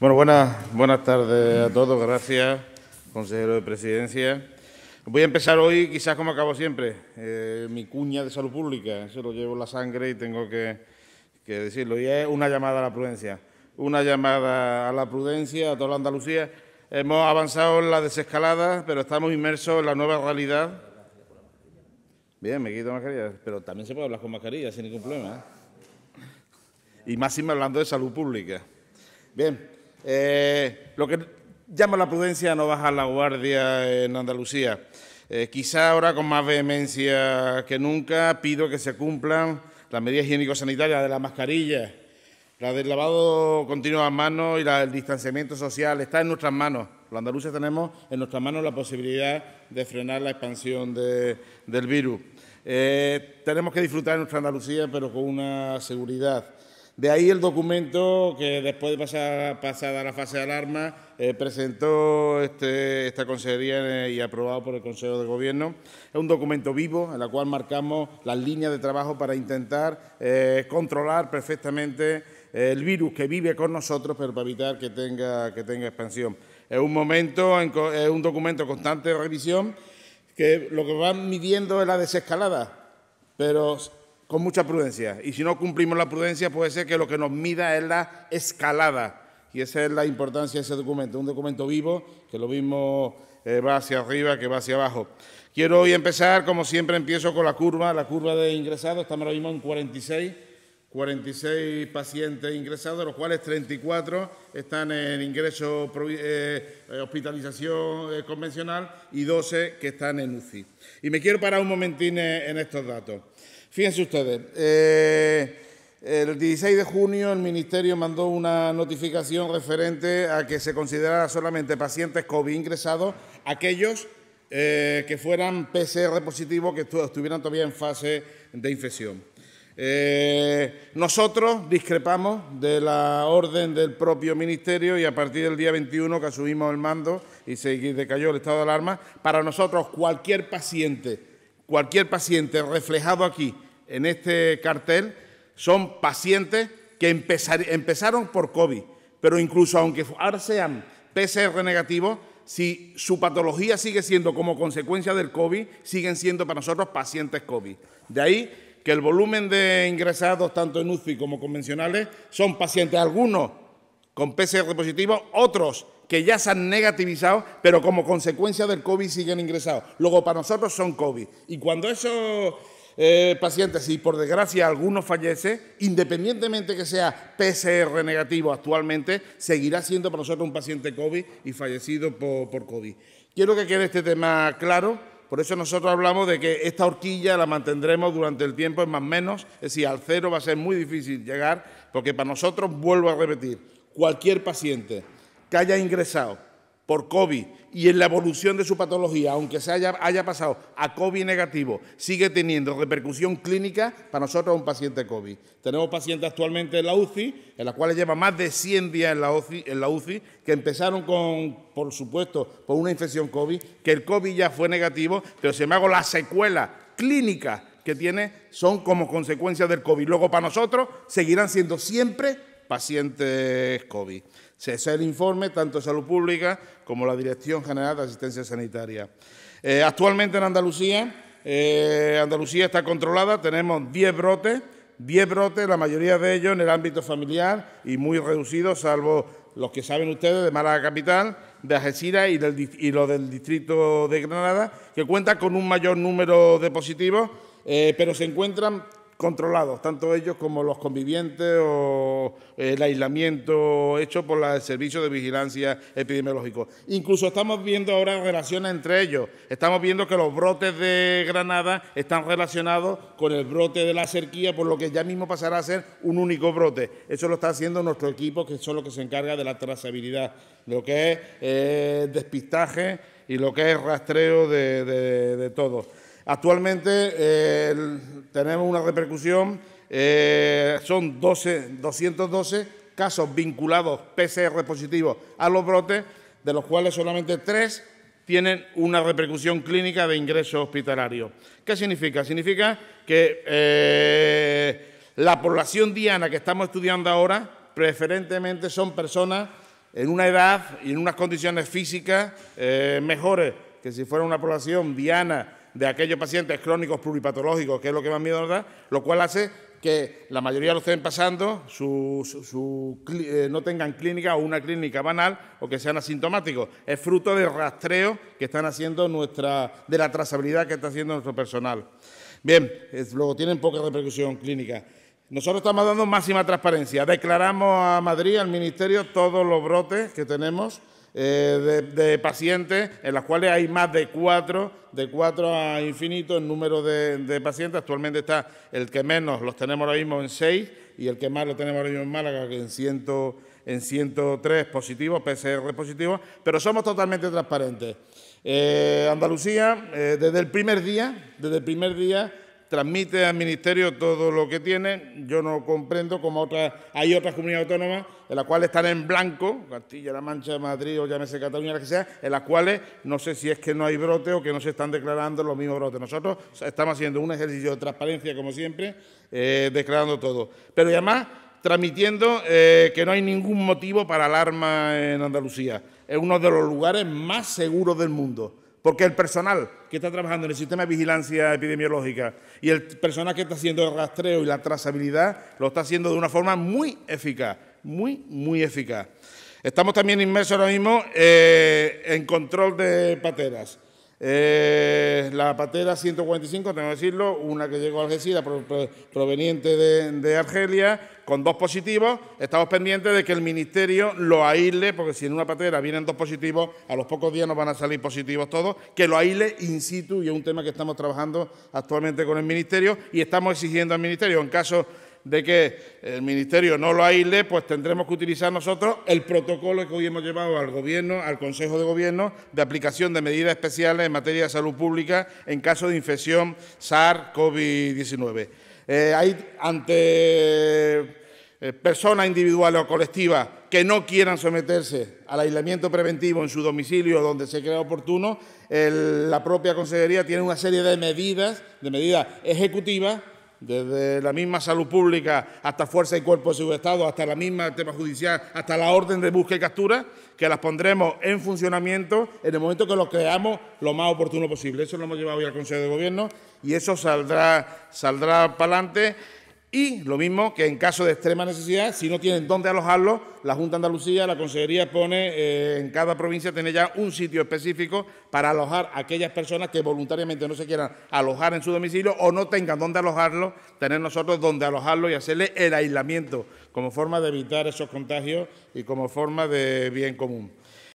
Bueno, buenas, buenas tardes a todos. Gracias, consejero de Presidencia. Voy a empezar hoy, quizás como acabo siempre, eh, mi cuña de salud pública. Se lo llevo en la sangre y tengo que, decirlo. Y es una llamada a la prudencia. Una llamada a la prudencia, a toda la Andalucía. Hemos avanzado en la desescalada, pero estamos inmersos en la nueva realidad. Bien, me quito mascarilla, pero también se puede hablar con mascarilla sin ningún problema. ¿eh? Y más Y me hablando de salud pública. Bien, eh, lo que llama la prudencia no baja la guardia en Andalucía. Eh, quizá ahora con más vehemencia que nunca pido que se cumplan las medidas higiénico-sanitarias de la mascarilla, la del lavado continuo a mano y la del distanciamiento social. Está en nuestras manos. Los andaluces tenemos en nuestras manos la posibilidad de frenar la expansión del virus. Eh, tenemos que disfrutar de nuestra Andalucía, pero con una seguridad. De ahí el documento que después de pasar, pasada la fase de alarma eh, presentó este, esta consejería eh, y aprobado por el Consejo de Gobierno. Es un documento vivo en el cual marcamos las líneas de trabajo para intentar eh, controlar perfectamente el virus que vive con nosotros, pero para evitar que tenga, que tenga expansión. Es un, momento, es un documento constante de revisión que lo que van midiendo es la desescalada, pero con mucha prudencia. Y si no cumplimos la prudencia, puede ser que lo que nos mida es la escalada. Y esa es la importancia de ese documento, un documento vivo que lo mismo eh, va hacia arriba que va hacia abajo. Quiero hoy empezar, como siempre empiezo con la curva, la curva de ingresados, estamos ahora mismo en 46, 46 pacientes ingresados, de los cuales 34 están en ingreso, eh, eh, hospitalización convencional y 12 que están en UCI. Y me quiero parar un momentín en estos datos. Fíjense ustedes, eh, el 16 de junio el Ministerio mandó una notificación referente a que se considerara solamente pacientes COVID ingresados aquellos eh, que fueran PCR positivos, que estuvieran todavía en fase de infección. Eh, nosotros discrepamos de la orden del propio Ministerio y a partir del día 21 que asumimos el mando y se decayó el estado de alarma, para nosotros cualquier paciente, cualquier paciente reflejado aquí en este cartel son pacientes que empezaron por COVID, pero incluso aunque ahora sean PCR negativos, si su patología sigue siendo como consecuencia del COVID, siguen siendo para nosotros pacientes COVID. De ahí que el volumen de ingresados, tanto en UCI como convencionales, son pacientes, algunos con PCR positivo, otros que ya se han negativizado, pero como consecuencia del COVID siguen ingresados. Luego, para nosotros son COVID. Y cuando eso... Eh, pacientes y por desgracia alguno fallece, independientemente que sea PCR negativo actualmente, seguirá siendo para nosotros un paciente COVID y fallecido por, por COVID. Quiero que quede este tema claro. Por eso nosotros hablamos de que esta horquilla la mantendremos durante el tiempo es más o menos, es decir, al cero va a ser muy difícil llegar, porque para nosotros, vuelvo a repetir, cualquier paciente que haya ingresado por COVID y en la evolución de su patología, aunque se haya, haya pasado a COVID negativo, sigue teniendo repercusión clínica para nosotros un paciente COVID. Tenemos pacientes actualmente en la UCI, en las cuales lleva más de 100 días en la UCI, que empezaron con, por supuesto, por una infección COVID, que el COVID ya fue negativo, pero me hago las secuelas clínicas que tiene son como consecuencia del COVID. Luego para nosotros seguirán siendo siempre pacientes COVID. Ese es el informe tanto de Salud Pública como la Dirección General de Asistencia Sanitaria. Eh, actualmente en Andalucía, eh, Andalucía está controlada, tenemos 10 brotes, 10 brotes, la mayoría de ellos en el ámbito familiar y muy reducidos, salvo los que saben ustedes de Málaga Capital, de Algeciras y, los del distrito de Granada, que cuentan con un mayor número de positivos, eh, pero se encuentran controlados, tanto ellos como los convivientes o eh, el aislamiento hecho por el Servicio de Vigilancia Epidemiológico. Incluso estamos viendo ahora relaciones entre ellos. Estamos viendo que los brotes de Granada están relacionados con el brote de la cerquía, por lo que ya mismo pasará a ser un único brote. Eso lo está haciendo nuestro equipo, que es lo que se encarga de la trazabilidad, lo que es eh, despistaje y lo que es rastreo de todo. Actualmente eh, tenemos una repercusión, eh, son 212 casos vinculados PCR positivos a los brotes, de los cuales solamente tres tienen una repercusión clínica de ingreso hospitalario. ¿Qué significa? Significa que eh, la población diana que estamos estudiando ahora preferentemente son personas en una edad y en unas condiciones físicas mejores que si fuera una población diana de aquellos pacientes crónicos pluripatológicos, que es lo que más miedo nos da, lo cual hace que la mayoría lo estén pasando, eh, no tengan clínica o una clínica banal o que sean asintomáticos. Es fruto del rastreo que están haciendo nuestra, de la trazabilidad que está haciendo nuestro personal. Bien, luego tienen poca repercusión clínica. Nosotros estamos dando máxima transparencia. Declaramos a Madrid, al Ministerio, todos los brotes que tenemos eh, de, pacientes, en los cuales hay más de cuatro, de cuatro a infinito el número de, pacientes. Actualmente está el que menos los tenemos ahora mismo en seis y el que más lo tenemos ahora mismo en Málaga, que en, 103 positivos, PCR positivos, pero somos totalmente transparentes. Eh, Andalucía, eh, desde el primer día, desde el primer día, transmite al Ministerio todo lo que tiene. Yo no comprendo como otras, hay otras comunidades autónomas en las cuales están en blanco, Castilla-La Mancha, Madrid o llámese Cataluña, la que sea, en las cuales no sé si es que no hay brote o que no se están declarando los mismos brotes. Nosotros estamos haciendo un ejercicio de transparencia, como siempre, eh, declarando todo. Pero además transmitiendo eh, que no hay ningún motivo para alarma en Andalucía. Es uno de los lugares más seguros del mundo. Porque el personal que está trabajando en el sistema de vigilancia epidemiológica y el personal que está haciendo el rastreo y la trazabilidad lo está haciendo de una forma muy eficaz, muy, muy eficaz. Estamos también inmersos ahora mismo eh, en control de pateras. Eh, la patera 145, tengo que decirlo, una que llegó a Algeciras proveniente de, Argelia, con dos positivos. Estamos pendientes de que el ministerio lo aísle, porque si en una patera vienen dos positivos, a los pocos días nos van a salir positivos todos, que lo aísle in situ, y es un tema que estamos trabajando actualmente con el ministerio y estamos exigiendo al ministerio, en caso de que el Ministerio no lo aisle, pues tendremos que utilizar nosotros el protocolo que hoy hemos llevado al Gobierno, al Consejo de Gobierno, de aplicación de medidas especiales en materia de salud pública en caso de infección SARS-CoV-19. Eh, hay ante eh, personas individuales o colectivas que no quieran someterse al aislamiento preventivo en su domicilio donde se crea oportuno, la propia consejería tiene una serie de medidas, de medidas ejecutivas desde la misma salud pública hasta fuerza y cuerpo de seguridad Estado, hasta la misma tema judicial, hasta la orden de búsqueda y captura, que las pondremos en funcionamiento en el momento que lo creamos lo más oportuno posible. Eso lo hemos llevado hoy al Consejo de Gobierno y eso saldrá, saldrá para adelante. Y lo mismo que en caso de extrema necesidad, si no tienen dónde alojarlo, la Junta Andalucía, la Consejería pone eh, en cada provincia, tener ya un sitio específico para alojar a aquellas personas que voluntariamente no se quieran alojar en su domicilio o no tengan dónde alojarlo, tener nosotros dónde alojarlo y hacerle el aislamiento como forma de evitar esos contagios y como forma de bien común.